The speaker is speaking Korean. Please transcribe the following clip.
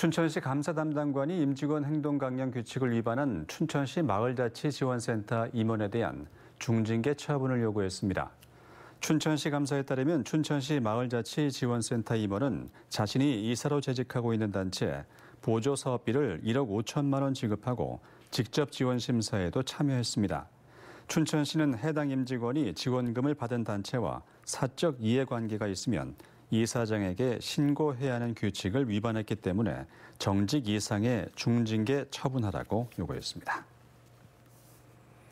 춘천시 감사 담당관이 임직원 행동 강령 규칙을 위반한 춘천시 마을자치 지원센터 임원에 대한 중징계 처분을 요구했습니다. 춘천시 감사에 따르면 춘천시 마을자치 지원센터 임원은 자신이 이사로 재직하고 있는 단체 보조 사업비를 1억 5천만 원 지급하고 직접 지원 심사에도 참여했습니다. 춘천시는 해당 임직원이 지원금을 받은 단체와 사적 이해관계가 있으면 이 사장에게 신고해야 하는 규칙을 위반했기 때문에 정직 이상의 중징계 처분하라고 요구했습니다.